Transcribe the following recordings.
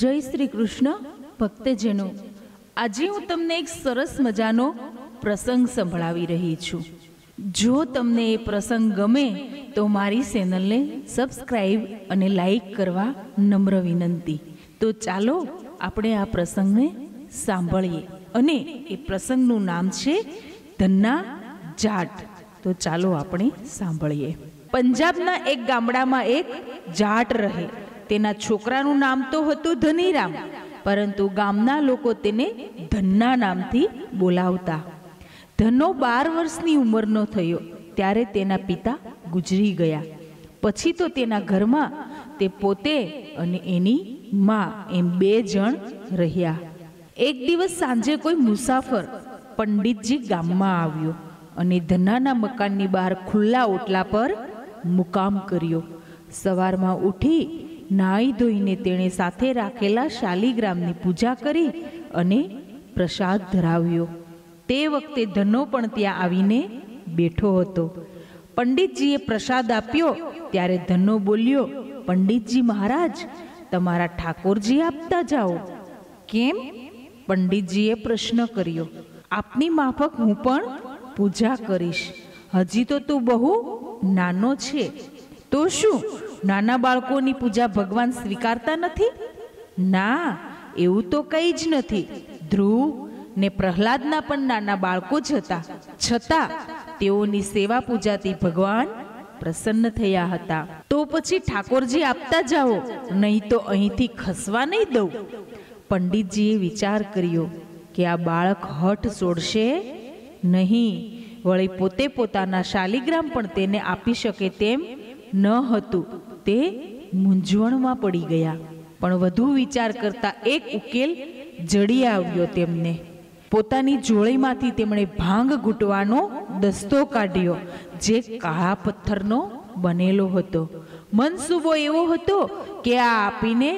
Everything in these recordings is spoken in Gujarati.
જય શ્રી કૃષ્ણ ભક્તજનો આજે હું તમને એક સરસ મજાનો પ્રસંગ સંભળાવી રહી છું જો તમને એ પ્રસંગ ગમે તો મારી ચેનલને સબસ્ક્રાઈબ અને લાઈક કરવા નમ્ર વિનંતી તો ચાલો આપણે આ પ્રસંગને સાંભળીએ અને એ પ્રસંગનું નામ છે ધન્ના જાટ તો ચાલો આપણે સાંભળીએ પંજાબના એક ગામડામાં એક જાટ રહે તેના છોકરાનું નામ તો હતું ધનીરામ પરંતુ ગામના લોકો તેને ધનના નામથી બોલાવતા ધનો બાર વર્ષની ઉંમરનો થયો ત્યારે તેના પિતા ગુજરી ગયા પછી તો તેના ઘરમાં તે પોતે અને એની મા એમ બે જણ રહ્યા એક દિવસ સાંજે કોઈ મુસાફર પંડિતજી ગામમાં આવ્યો અને ધનાના મકાનની બહાર ખુલ્લા ઓટલા પર મુકામ કર્યો સવારમાં ઉઠી નાહી ધોઈને તેણે સાથે રાખેલા શાલીગ્રામની પૂજા કરી અને પ્રસાદ ધરાવ્યો તે વખતે ધનો પણ ત્યાં આવીને બેઠો હતો પંડિતજીએ પ્રસાદ આપ્યો ત્યારે ધનો બોલ્યો પંડિતજી મહારાજ તમારા ઠાકોરજી આપતા જાઓ કેમ પંડિતજીએ પ્રશ્ન કર્યો આપની માફક હું પણ પૂજા કરીશ હજી તો તું બહુ નાનો છે તો શું નાના બાળકોની પૂજા ભગવાન સ્વીકારતા નથી ના એવું તો કંઈ જ નથી ધ્રુવ ને પ્રહલાદના પણ નાના બાળકો જ હતા છતાં તેઓની સેવા પૂજાથી ભગવાન પ્રસન્ન થયા હતા તો પછી ઠાકોરજી આપતા જાઓ નહીં તો અહીંથી ખસવા નહીં દઉં પંડિતજીએ વિચાર કર્યો કે આ બાળક હઠ છોડશે નહીં વળી પોતે પોતાના શાલિગ્રામ પણ તેને આપી શકે તેમ ન હતું તે મૂંઝવણમાં પડી ગયા પણ વધુ વિચાર કરતા એક ઉકેલ જડી આવ્યો તેમને પોતાની જોળીમાંથી તેમણે ભાંગ ઘૂંટવાનો દસ્તો કાઢ્યો જે કાળા પથ્થરનો બનેલો હતો મનસુબો એવો હતો કે આ આપીને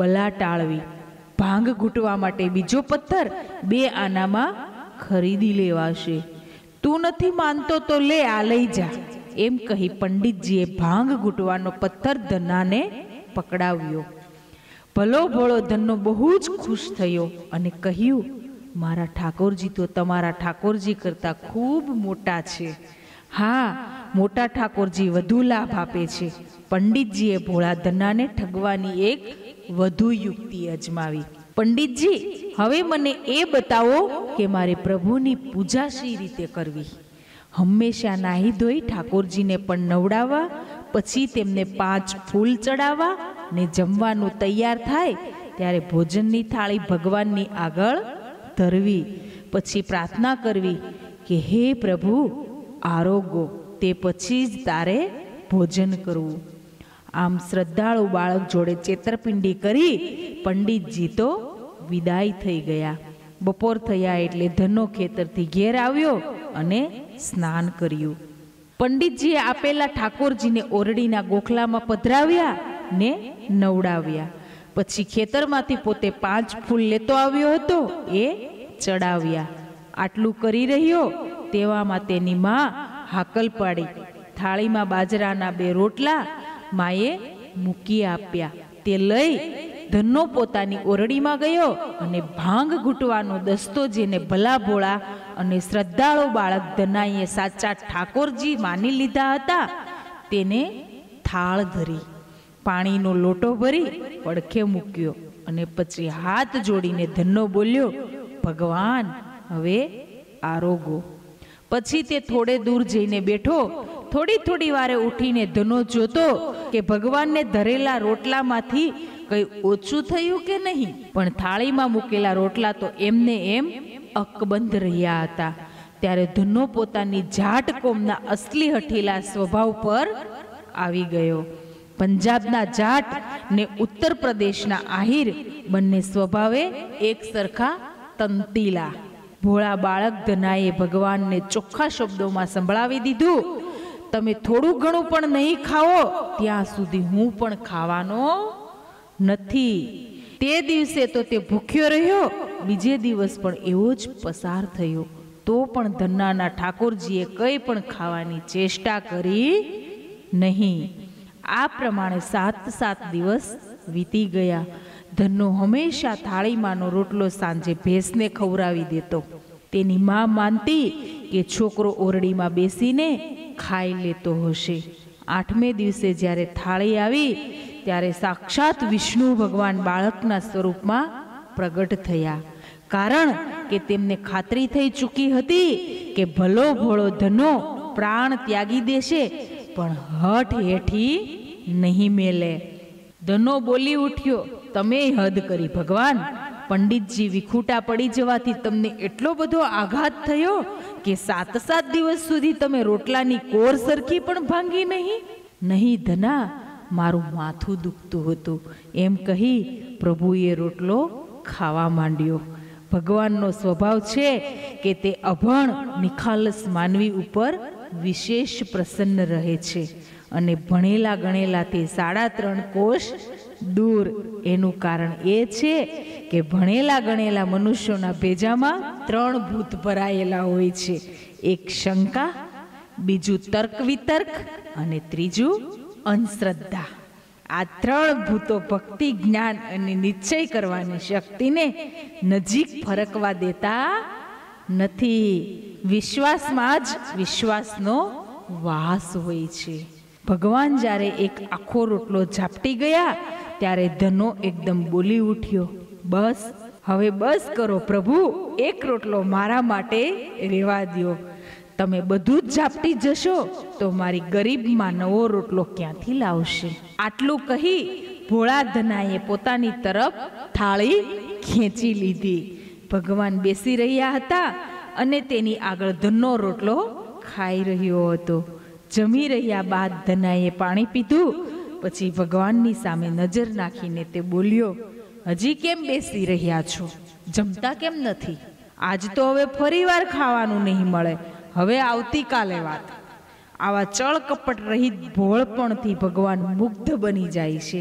બલા ટાળવી ભાંગ ઘૂંટવા માટે બીજો પથ્થર બે આનામાં ખરીદી લેવાશે તું નથી માનતો તો લે આ લઈ જા એમ કહી પંડિતજીએ ભાંગ ઘૂંટવાનો પથ્થર ધનાને પકડાવ્યો ભલો ભોળો ધનનો બહુ જ ખુશ થયો અને કહ્યું મારા ઠાકોરજી તો તમારા ઠાકોરજી કરતાં ખૂબ મોટા છે હા મોટા ઠાકોરજી વધુ લાભ આપે છે પંડિતજીએ ભોળા ધનાને ઠગવાની એક વધુ યુક્તિ અજમાવી પંડિતજી હવે મને એ બતાવો કે મારે પ્રભુની પૂજા શી રીતે કરવી હંમેશા નાહી ધોઈ ઠાકોરજીને પણ નવડાવવા પછી તેમને પાંચ ફૂલ ચડાવવા ને જમવાનું તૈયાર થાય ત્યારે ભોજનની થાળી ભગવાનની આગળ ધરવી પછી પ્રાર્થના કરવી કે હે પ્રભુ આરોગ્યો તે પછી જ તારે ભોજન કરવું આમ શ્રદ્ધાળુ બાળક જોડે છેતરપિંડી કરી પંડિતજી તો વિદાય થઈ ગયા બપોર થયા એટલે ધનો ખેતરથી ઘેર આવ્યો અને સ્નાન કર્યું પંડિતજીએ આપેલા ઠાકોરજીને ઓરડીના ગોખલામાં પધરાવ્યા ને નવડાવ્યા પછી ખેતરમાંથી પોતે પાંચ ફૂલ લેતો આવ્યો હતો એ ચડાવ્યા આટલું કરી રહ્યો તેવામાં તેની માં હાકલ પાડી થાળીમાં બાજરાના બે રોટલા માએ મૂકી આપ્યા તે લઈ ધનો પોતાની ઓરડીમાં ગયો અને ભાંગ ઘૂંટવાનો દસ્તો જેને ભલા ભોળા અને શ્રદ્ધાળુ બાળક ધનાઈએ સાચા ઠાકોરજી માની લીધા હતા તેને થાળ ધરી પાણીનો લોટો ભરી પડખે મૂક્યો અને પછી હાથ જોડીને ધનો બોલ્યો ભગવાન હવે આરોગો પછી તે થોડે દૂર જઈને બેઠો થોડી થોડી વારે ઉઠીને ધનો જોતો કે ભગવાનને ધરેલા રોટલામાંથી કંઈ ઓછું થયું કે નહીં પણ થાળીમાં મૂકેલા રોટલા તો એમને એમ અકબંધ રહ્યા હતા ત્યારે ધનો પોતાની જાટ કોમના અસલી હઠીલા સ્વભાવ પર આવી ગયો પંજાબના જાટ ને ઉત્તર પ્રદેશના આહિર બંને સ્વભાવે એક સરખા તંતીલા ભોળા બાળક ધનાએ ભગવાનને ચોખ્ખા શબ્દોમાં સંભળાવી દીધું તમે થોડું ઘણું પણ નહીં ખાઓ ત્યાં સુધી હું પણ ખાવાનો નથી તે દિવસે તો તે ભૂખ્યો રહ્યો બીજે દિવસ પણ એવો જ પસાર થયો તો પણ ધન્નાના ઠાકોરજીએ કંઈ પણ ખાવાની ચેષ્ટા કરી નહીં આ પ્રમાણે સાત સાત દિવસ વીતી ગયા ધન્નો હંમેશા થાળીમાંનો રોટલો સાંજે ભેંસને ખવડાવી દેતો તેની મા માનતી કે છોકરો ઓરડીમાં બેસીને ખાઈ લેતો હશે આઠમે દિવસે જ્યારે થાળી આવી ત્યારે સાક્ષાત વિષ્ણુ ભગવાન બાળકના સ્વરૂપમાં પ્રગટ થયા કારણ કે તેમને ખાતરી થઈ ચૂકી હતી કે ભલો ભોળો ધનો પ્રાણ ત્યાગી દેશે પણ હઠ હેઠી નહીં મેલે ધનો બોલી ઉઠ્યો તમે હદ કરી ભગવાન પંડિતજી વિખૂટા પડી જવાથી તમને એટલો બધો આઘાત થયો કે સાત સાત દિવસ સુધી તમે રોટલાની કોર સરખી પણ ભાંગી નહીં નહીં ધના મારું માથું દુખતું હતું એમ કહી પ્રભુએ રોટલો ખાવા માંડ્યો ભગવાનનો સ્વભાવ છે કે તે અભણ નિખાલસ માનવી ઉપર વિશેષ પ્રસન્ન રહે છે અને ભણેલા ગણેલા તે સાડા ત્રણ કોષ દૂર એનું કારણ એ છે કે ભણેલા ગણેલા મનુષ્યોના ભેજામાં ત્રણ ભૂત ભરાયેલા હોય છે એક શંકા બીજું તર્ક વિતર્ક અને ત્રીજું અંધશ્રદ્ધા આ ત્રણ ભૂતો ભક્તિ જ્ઞાન અને નિશ્ચય કરવાની શક્તિને નજીક ફરકવા દેતા નથી વિશ્વાસમાં જ વિશ્વાસનો વાસ હોય છે ભગવાન જ્યારે એક આખો રોટલો ઝાપટી ગયા ત્યારે ધનો એકદમ બોલી ઉઠ્યો બસ હવે બસ કરો પ્રભુ એક રોટલો મારા માટે રેવા દો તમે બધું જ ઝાપટી જશો તો મારી ગરીબમાં નવો રોટલો ક્યાંથી લાવશે આટલું કહી ભોળા ધનાએ પોતાની તરફ થાળી ખેંચી લીધી ભગવાન બેસી રહ્યા હતા અને તેની આગળ ધનનો રોટલો ખાઈ રહ્યો હતો જમી રહ્યા બાદ ધનાએ પાણી પીધું પછી ભગવાનની સામે નજર નાખીને તે બોલ્યો હજી કેમ બેસી રહ્યા છો જમતા કેમ નથી આજ તો હવે ફરીવાર ખાવાનું નહીં મળે હવે આવતીકાલે વાત આવા ચળકપટ રહિત ભોળપણથી ભગવાન મુગ્ધ બની જાય છે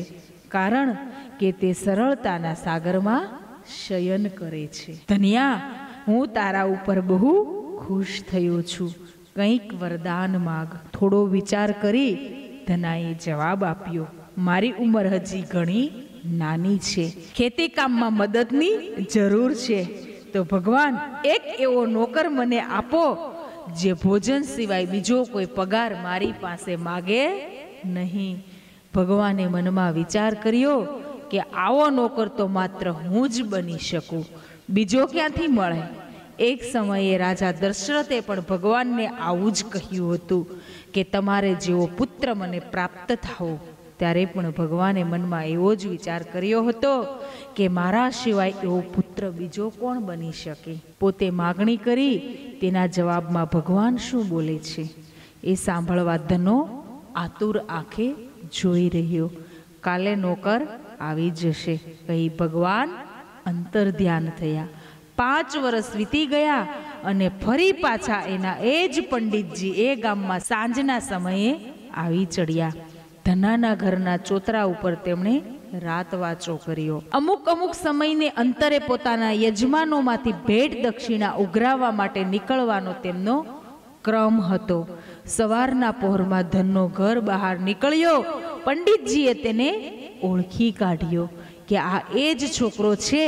કારણ કે તે સરળતાના સાગરમાં શયન કરે છે ધનિયા હું તારા ઉપર બહુ ખુશ થયો છું કંઈક વરદાન માગ થોડો વિચાર કરી ધનાએ જવાબ આપ્યો મારી ઉંમર હજી ઘણી નાની છે ખેતી કામમાં મદદની જરૂર છે તો ભગવાન એક એવો નોકર મને આપો જે ભોજન સિવાય બીજો કોઈ પગાર મારી પાસે માગે નહીં ભગવાને મનમાં વિચાર કર્યો કે આવો નોકર તો માત્ર હું જ બની શકું બીજો ક્યાંથી મળે એક સમયે રાજા દશરથે પણ ભગવાનને આવું જ કહ્યું હતું કે તમારે જેવો પુત્ર મને પ્રાપ્ત થાવો ત્યારે પણ ભગવાને મનમાં એવો જ વિચાર કર્યો હતો કે મારા સિવાય એવો પુત્ર બીજો કોણ બની શકે પોતે માગણી કરી તેના જવાબમાં ભગવાન શું બોલે છે એ સાંભળવા ધનો આતુર આંખે જોઈ રહ્યો કાલે નોકર આવી જશે કહી ભગવાન અંતર ધ્યાન થયા પાંચ વર્ષ વીતી ગયા અને ફરી પાછા એના એ જ પંડિતજી એ ગામમાં સાંજના સમયે આવી ચડ્યા ધનાના ઘરના ચોતરા ઉપર તેમણે રાત વાચો કર્યો અમુક અમુક સમયને અંતરે પોતાના યજમાનોમાંથી ભેટ દક્ષિણા ઉઘરાવવા માટે નીકળવાનો તેમનો ક્રમ હતો સવારના પહોરમાં ધનનો ઘર બહાર નીકળ્યો પંડિતજીએ તેને ઓળખી કાઢ્યો કે આ એ જ છોકરો છે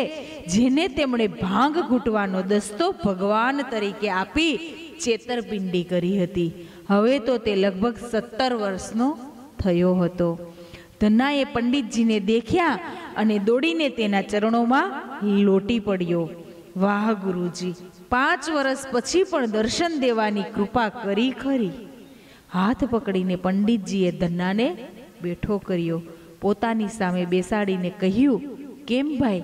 જેને તેમણે ભાંગ ઘૂંટવાનો દસ્તો ભગવાન તરીકે આપી છેતરપિંડી કરી હતી હવે તો તે લગભગ સત્તર વર્ષનો થયો હતો ધન્નાએ પંડિતજીને દેખ્યા અને દોડીને તેના ચરણોમાં લોટી પડ્યો વાહ ગુરુજી પાંચ વર્ષ પછી પણ દર્શન દેવાની કૃપા કરી ખરી હાથ પકડીને પંડિતજીએ ધન્નાને બેઠો કર્યો પોતાની સામે બેસાડીને કહ્યું કેમ ભાઈ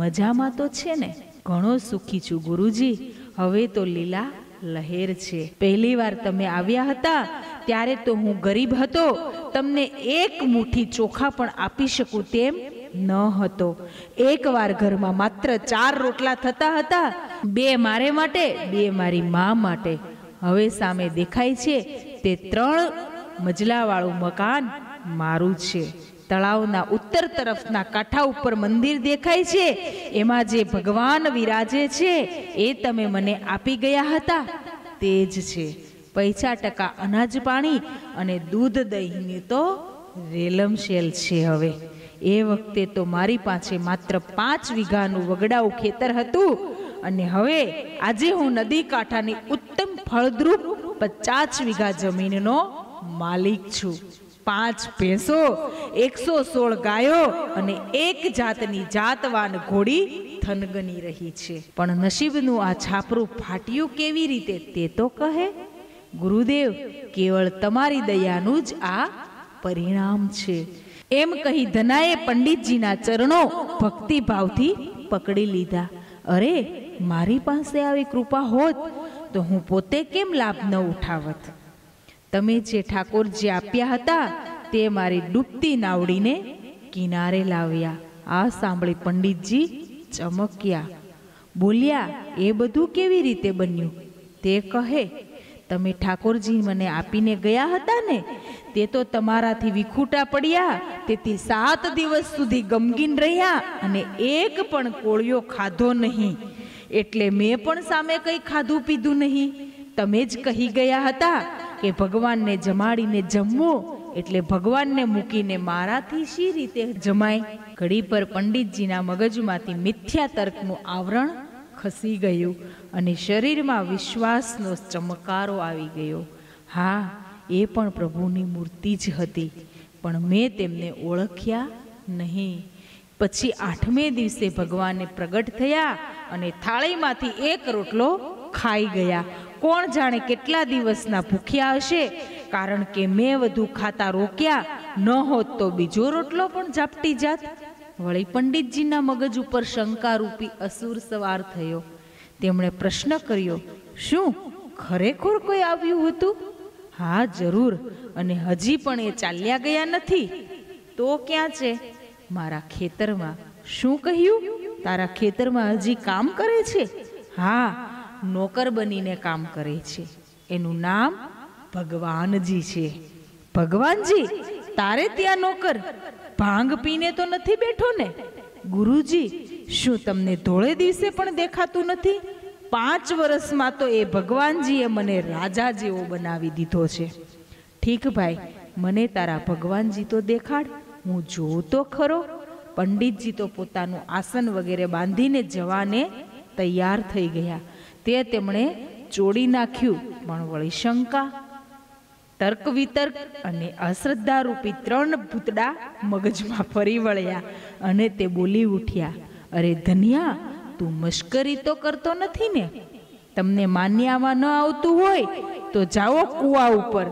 મજામાં તો છે ને ઘણો સુખી છું ગુરુજી હવે તો લીલા લહેર છે પહેલી વાર તમે આવ્યા હતા ત્યારે તો હું ગરીબ હતો તમને એક મુઠ્ઠી ચોખા પણ આપી શકું તેમ ન હતો એકવાર ઘરમાં માત્ર ચાર રોટલા થતા હતા બે મારે માટે બે મારી મા માટે હવે સામે દેખાય છે તે ત્રણ મજલાવાળું મકાન મારું છે તળાવના ઉત્તર તરફના કાંઠા ઉપર મંદિર દેખાય છે એમાં જે ભગવાન વિરાજે છે એ તમે મને આપી ગયા હતા તે જ છે પૈસા ટકા અનાજ પાણી અને દૂધ દહીંની તો રેલમશેલ છે હવે એ વખતે તો મારી પાસે માત્ર પાંચ વીઘાનું વગડાવું ખેતર હતું અને હવે આજે હું નદી કાંઠાની ઉત્તમ ફળદ્રુપ પચાસ વીઘા જમીનનો માલિક છું પાંચ ભેંસો એકસો સોળ ગાયો અને એક જાતની જાતવાન ઘોડી થનગની રહી છે પણ નસીબનું આ છાપરું ફાટ્યું કેવી રીતે તે તો કહે ગુરુદેવ કેવળ તમારી દયાનું જ આ પરિણામ છે એમ કહી ધનાએ પંડિતજીના ચરણો ભક્તિભાવથી પકડી લીધા અરે મારી પાસે આવી કૃપા હોત તો હું પોતે કેમ લાભ ન ઉઠાવત તમે જે ઠાકોરજી આપ્યા હતા તે મારી ડૂબતી નાવડીને કિનારે લાવ્યા આ સાંભળી પંડિતજી ચમક્યા બોલ્યા એ બધું કેવી રીતે બન્યું તે કહે તમે ઠાકોરજી મને આપીને ગયા હતા ને તે તો તમારાથી વિખૂટા પડ્યા તેથી સાત દિવસ સુધી ગમગીન રહ્યા અને એક પણ કોળિયો ખાધો નહીં એટલે મેં પણ સામે કંઈ ખાધું પીધું નહીં તમે જ કહી ગયા હતા કે ભગવાનને જમાડીને જમવો એટલે ભગવાનને મૂકીને મારાથી શી રીતે જમાય ઘડી પર પંડિતજીના મગજમાંથી મિથ્યા તર્કનું આવરણ ખસી ગયું અને શરીરમાં વિશ્વાસનો ચમકારો આવી ગયો હા એ પણ પ્રભુની મૂર્તિ જ હતી પણ મેં તેમને ઓળખ્યા નહીં પછી આઠમે દિવસે ભગવાને પ્રગટ થયા અને થાળીમાંથી એક રોટલો ખાઈ ગયા કોણ જાણે કેટલા દિવસના ભૂખ્યા હશે કારણ કે મેં વધુ ખાતા રોક્યા ન હોત તો બીજો રોટલો પણ ઝાપટી જાત વળી પંડિતજીના મગજ ઉપર શંકારૂપી અસુર સવાર થયો તેમણે પ્રશ્ન કર્યો શું ખરેખર કોઈ આવ્યું હતું હા જરૂર અને હજી પણ એ ચાલ્યા ગયા નથી તો ક્યાં છે મારા ખેતરમાં શું કહ્યું તારા ખેતરમાં હજી કામ કરે છે હા નોકર બનીને કામ કરે છે એનું નામ ભગવાનજી છે ભગવાનજી તારે ત્યાં નોકર ભાંગ પીને તો નથી બેઠો ને ગુરુજી શું તમને ધોળે દિવસે પણ દેખાતું નથી પાંચ વર્ષમાં તો એ ભગવાનજીએ મને રાજા જેવો બનાવી દીધો છે ઠીક ભાઈ મને તારા ભગવાનજી તો દેખાડ હું જોઉં તો ખરો પંડિતજી તો પોતાનું આસન વગેરે બાંધીને જવાને તૈયાર થઈ ગયા તે તેમણે ચોડી નાખ્યું પણ વળી શંકા તર્ક વિતર્ક અને અશ્રદ્ધારૂપી ત્રણ ભૂતડા મગજમાં ફરી વળ્યા અને તે બોલી ઉઠ્યા અરે ધનિયા તું મશ્કરી તો કરતો નથી ને તમને માન્યામાં ન આવતું હોય તો જાઓ કુવા ઉપર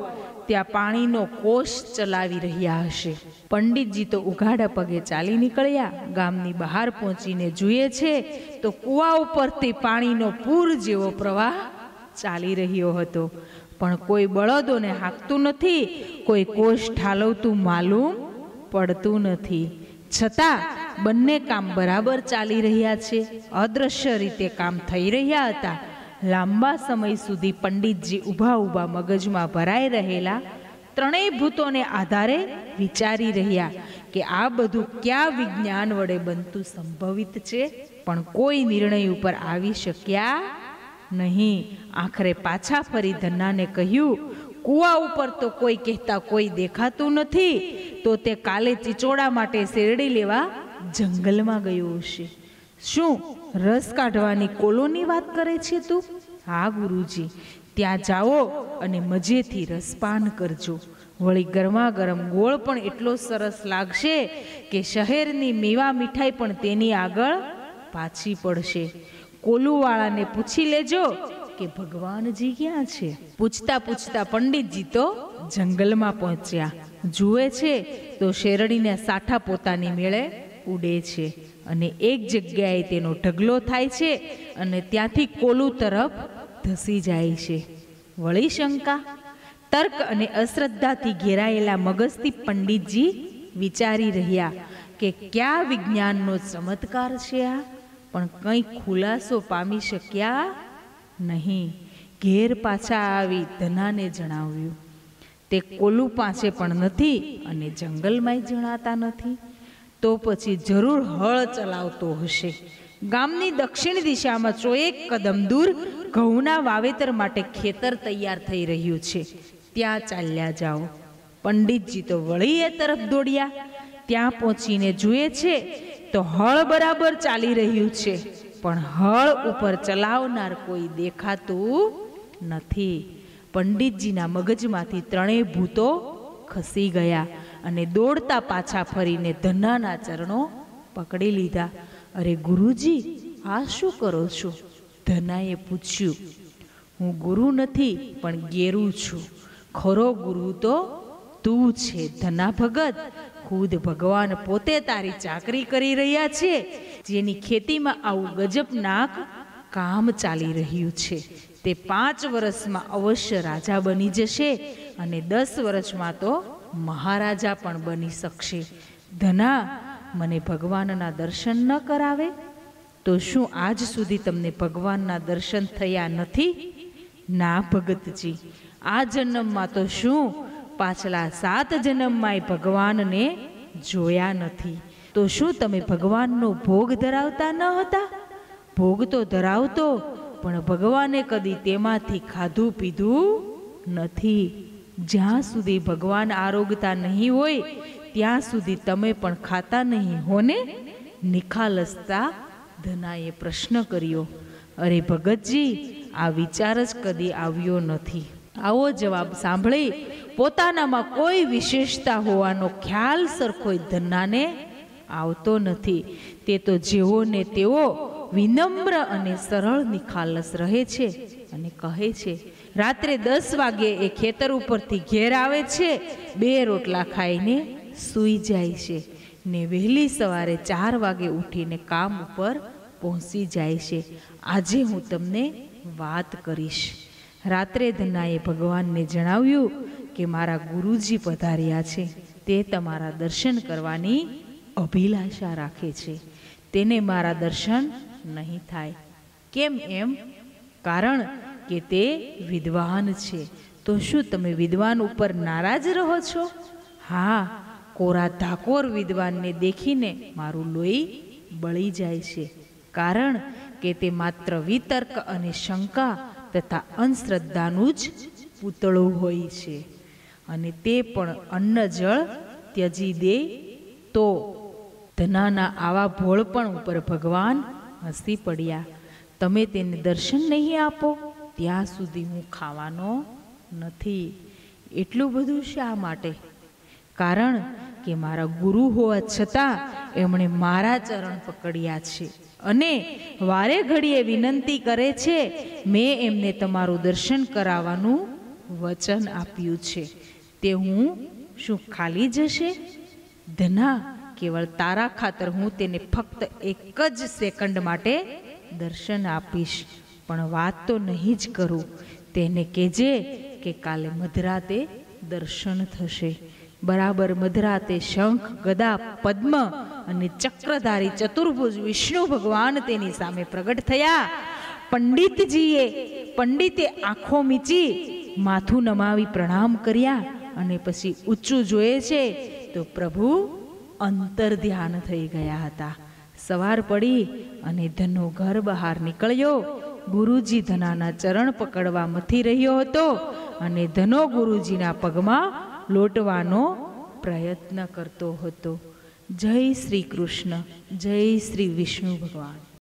ત્યાં પાણીનો કોષ ચલાવી રહ્યા હશે પંડિતજી તો ઉઘાડા પગે ચાલી નીકળ્યા ગામની બહાર પહોંચીને જુએ છે તો કૂવા ઉપરથી પાણીનો પૂર જેવો પ્રવાહ ચાલી રહ્યો હતો પણ કોઈ બળદોને હાંકતું નથી કોઈ કોષ ઠાલવતું માલુમ પડતું નથી છતાં બંને કામ બરાબર ચાલી રહ્યા છે અદ્રશ્ય રીતે કામ થઈ રહ્યા હતા લાંબા સમય સુધી પંડિતજી ઊભા ઊભા મગજમાં ભરાઈ રહેલા ત્રણેય ભૂતોને આધારે વિચારી રહ્યા કે આ બધું ક્યાં વિજ્ઞાન વડે બનતું સંભવિત છે પણ કોઈ નિર્ણય ઉપર આવી શક્યા નહીં આખરે પાછા ફરી ધન્નાને કહ્યું કૂવા ઉપર તો કોઈ કહેતા કોઈ દેખાતું નથી તો તે કાલે ચિચોડા માટે શેરડી લેવા જંગલમાં ગયો હશે શું રસ કાઢવાની કોલોની વાત કરે છે તું હા ગુરુજી ત્યાં જાઓ અને મજેથી રસપાન કરજો વળી ગરમા ગરમ ગોળ પણ એટલો સરસ લાગશે કે શહેરની મેવા મીઠાઈ પણ તેની આગળ પાછી પડશે કોલુવાળાને પૂછી લેજો કે ભગવાનજી ક્યાં છે પૂછતા પૂછતા પંડિતજી તો જંગલમાં પહોંચ્યા જુએ છે તો શેરડીના સાઠા પોતાની મેળે ઉડે છે અને એક જગ્યાએ તેનો ઢગલો થાય છે અને ત્યાંથી કોલુ તરફ ધસી જાય છે વળી શંકા તર્ક અને અશ્રદ્ધાથી ઘેરાયેલા મગજથી પંડિતજી વિચારી રહ્યા કે ક્યાં વિજ્ઞાનનો ચમત્કાર છે આ પણ કંઈ ખુલાસો પામી શક્યા નહીં ઘેર પાછા આવી ધનાને જણાવ્યું તે કોલું પાસે પણ નથી અને જંગલમાંય જણાતા નથી તો પછી જરૂર હળ ચલાવતો હશે ગામની દક્ષિણ દિશામાં ચોએક કદમ દૂર ઘઉંના વાવેતર માટે ખેતર તૈયાર થઈ રહ્યું છે ત્યાં ચાલ્યા જાઓ પંડિતજી તો વળી એ તરફ દોડ્યા ત્યાં પહોંચીને જુએ છે તો હળ બરાબર ચાલી રહ્યું છે પણ હળ ઉપર ચલાવનાર કોઈ દેખાતું નથી પંડિતજીના મગજમાંથી ત્રણેય ભૂતો ખસી ગયા અને દોડતા પાછા ફરીને ધનાના ચરણો પકડી લીધા અરે ગુરુજી આ શું કરો છો ધનાએ પૂછ્યું હું ગુરુ નથી પણ ગેરું છું ખરો ગુરુ તો તું છે ધના ભગત ખુદ ભગવાન પોતે તારી ચાકરી કરી રહ્યા છે જેની ખેતીમાં આવું ગજબનાક કામ ચાલી રહ્યું છે તે પાંચ વર્ષમાં અવશ્ય રાજા બની જશે અને દસ વર્ષમાં તો મહારાજા પણ બની શકશે ધના મને ભગવાનના દર્શન ન કરાવે તો શું આજ સુધી તમને ભગવાનના દર્શન થયા નથી ના ભગતજી આ જન્મમાં તો શું પાછલા સાત જન્મમાંય ભગવાનને જોયા નથી તો શું તમે ભગવાનનો ભોગ ધરાવતા ન હતા ભોગ તો ધરાવતો પણ ભગવાને કદી તેમાંથી ખાધું પીધું નથી જ્યાં સુધી ભગવાન આરોગતા નહીં હોય ત્યાં સુધી તમે પણ ખાતા નહીં હોને નિખાલસતા ધનાએ પ્રશ્ન કર્યો અરે ભગતજી આ વિચાર જ કદી આવ્યો નથી આવો જવાબ સાંભળી પોતાનામાં કોઈ વિશેષતા હોવાનો ખ્યાલ સરખો ધન્નાને આવતો નથી તે તો જેઓને તેઓ વિનમ્ર અને સરળ નિખાલસ રહે છે અને કહે છે રાત્રે દસ વાગે એ ખેતર ઉપરથી ઘેર આવે છે બે રોટલા ખાઈને સૂઈ જાય છે ને વહેલી સવારે ચાર વાગે ઉઠીને કામ ઉપર પહોંચી જાય છે આજે હું તમને વાત કરીશ રાત્રે ધનાએ ભગવાનને જણાવ્યું કે મારા ગુરુજી પધાર્યા છે તે તમારા દર્શન કરવાની અભિલાષા રાખે છે તેને મારા દર્શન નહીં થાય કેમ એમ કારણ કે તે વિદ્વાન છે તો શું તમે વિદ્વાન ઉપર નારાજ રહો છો હા કોરા ધાકોર વિદ્વાનને દેખીને મારું લોહી બળી જાય છે કારણ કે તે માત્ર વિતર્ક અને શંકા તથા અંધશ્રદ્ધાનું જ પૂતળું હોય છે અને તે પણ અન્ન જળ ત્યજી દે તો ધનાના આવા ભોળપણ ઉપર ભગવાન હસી પડ્યા તમે તેને દર્શન નહીં આપો ત્યાં સુધી હું ખાવાનો નથી એટલું બધું શા માટે કારણ કે મારા ગુરુ હોવા છતાં એમણે મારા ચરણ પકડ્યા છે અને વારે ઘડીએ વિનંતી કરે છે મેં એમને તમારું દર્શન કરાવવાનું વચન આપ્યું છે તે હું શું ખાલી જશે ધના કેવળ તારા ખાતર હું તેને ફક્ત એક જ સેકન્ડ માટે દર્શન આપીશ પણ વાત તો નહીં જ કરું તેને કહેજે કે કાલે મધરાતે દર્શન થશે બરાબર મધરાતે શંખ ગદા પદ્મ અને ચક્રધારી ચતુર્ભુજ વિષ્ણુ ભગવાન તેની સામે પ્રગટ થયા પંડિતજીએ પંડિતે આંખો મીચી માથું નમાવી પ્રણામ કર્યા અને પછી ઊંચું જોયે છે તો પ્રભુ અંતર ધ્યાન થઈ ગયા હતા સવાર પડી અને ધનો ઘર બહાર નીકળ્યો ગુરુજી ધનાના ચરણ પકડવા મથી રહ્યો હતો અને ધનો ગુરુજીના પગમાં લોટવાનો પ્રયત્ન કરતો હતો જય શ્રી કૃષ્ણ જય શ્રી વિષ્ણુ ભગવાન